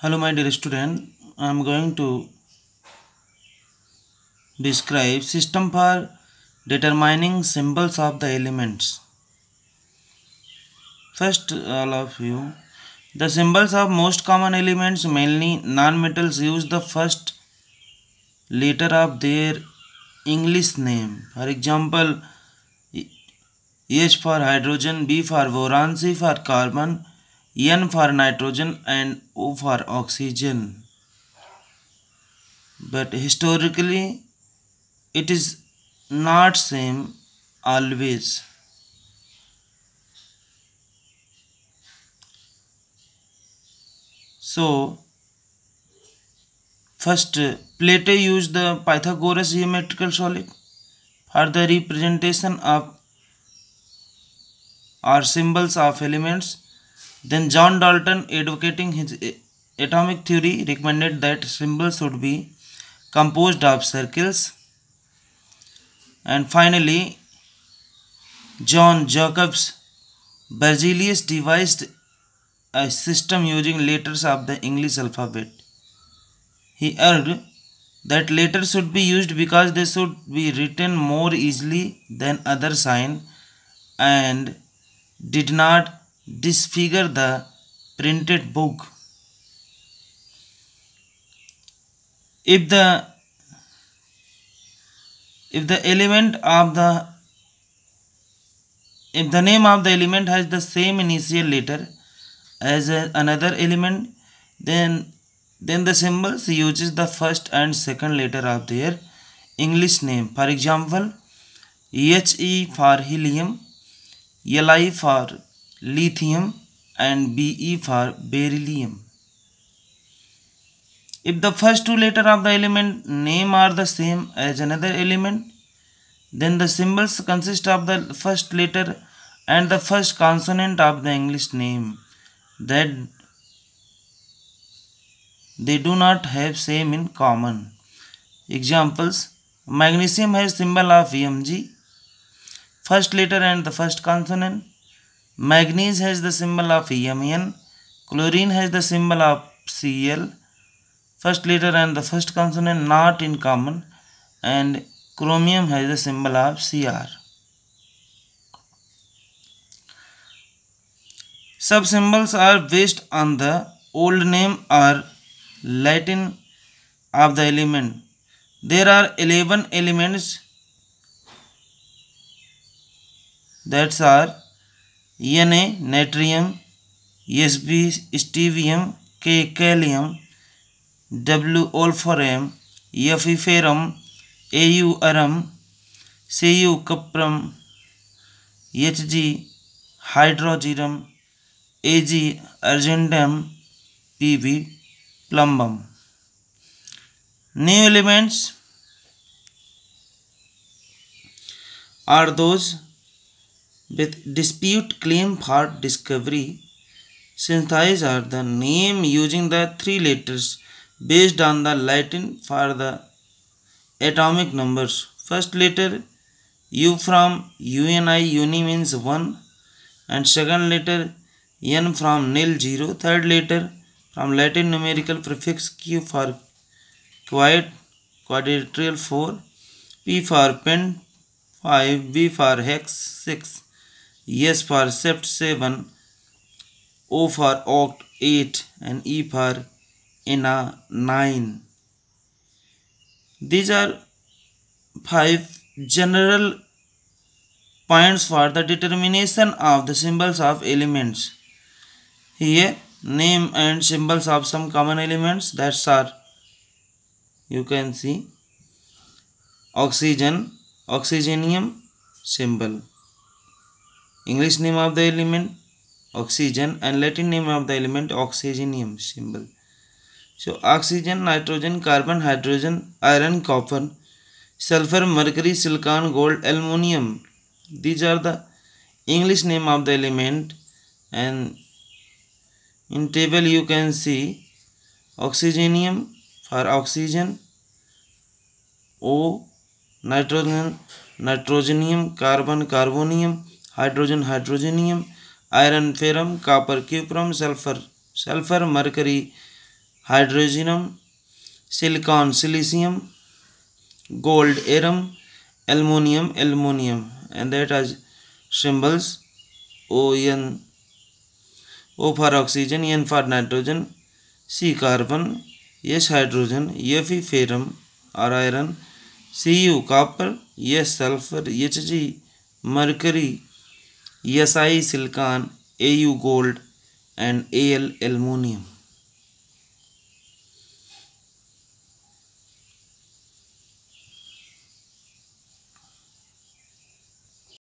hello my dear student i am going to describe system for determining symbols of the elements first all of you the symbols of most common elements mainly non-metals use the first letter of their english name for example h for hydrogen b for boron c for carbon N for nitrogen and O for oxygen. But historically it is not same always. So first Plato used the Pythagoras geometrical solid for the representation of or symbols of elements then John Dalton, advocating his atomic theory, recommended that symbols should be composed of circles. And finally, John Jacobs Berzelius devised a system using letters of the English alphabet. He urged that letters should be used because they should be written more easily than other signs and did not disfigure the printed book. If the if the element of the if the name of the element has the same initial letter as another element then then the symbols uses the first and second letter of their english name for example he for helium li for lithium and Be for beryllium. If the first two letters of the element name are the same as another element, then the symbols consist of the first letter and the first consonant of the English name that they do not have same in common. Examples Magnesium has symbol of Mg, first letter and the first consonant. Manganese has the symbol of EMN. Chlorine has the symbol of Cl. First letter and the first consonant not in common. And chromium has the symbol of Cr. Sub symbols are based on the old name or Latin of the element. There are 11 elements that are N A natrium S B stibium K kalium W F e ferrum A U aurum C U cuprum H G hydrargyrum A G argentum P B plumbum new elements are those with dispute claim for discovery. Synthesize are the name using the three letters based on the Latin for the atomic numbers. First letter U from UNI, UNI means 1 and second letter N from nil 0, third letter from Latin numerical prefix Q for quiet, quadrilateral 4, P for pen 5, B for hex 6. S for sept 7, O for oct 8 and E for ENA 9. These are 5 general points for the determination of the symbols of elements. Here name and symbols of some common elements that are you can see oxygen oxygenium symbol English name of the element oxygen and Latin name of the element oxygenium symbol. So oxygen, nitrogen, carbon, hydrogen, iron, copper, sulfur, mercury, silicon, gold, aluminium. These are the English name of the element and in table you can see oxygenium for oxygen, O, nitrogen, nitrogenium, carbon, carbonium, hydrogen hydrogenium iron ferrum copper cuprum sulphur sulphur mercury hydrogenium silicon silicium gold aurum aluminium aluminium and that आज symbols O N O for oxygen N for nitrogen C carbon S hydrogen F E ferrum or iron C U copper S sulphur H G mercury ESI silicon, AU gold and AL aluminium.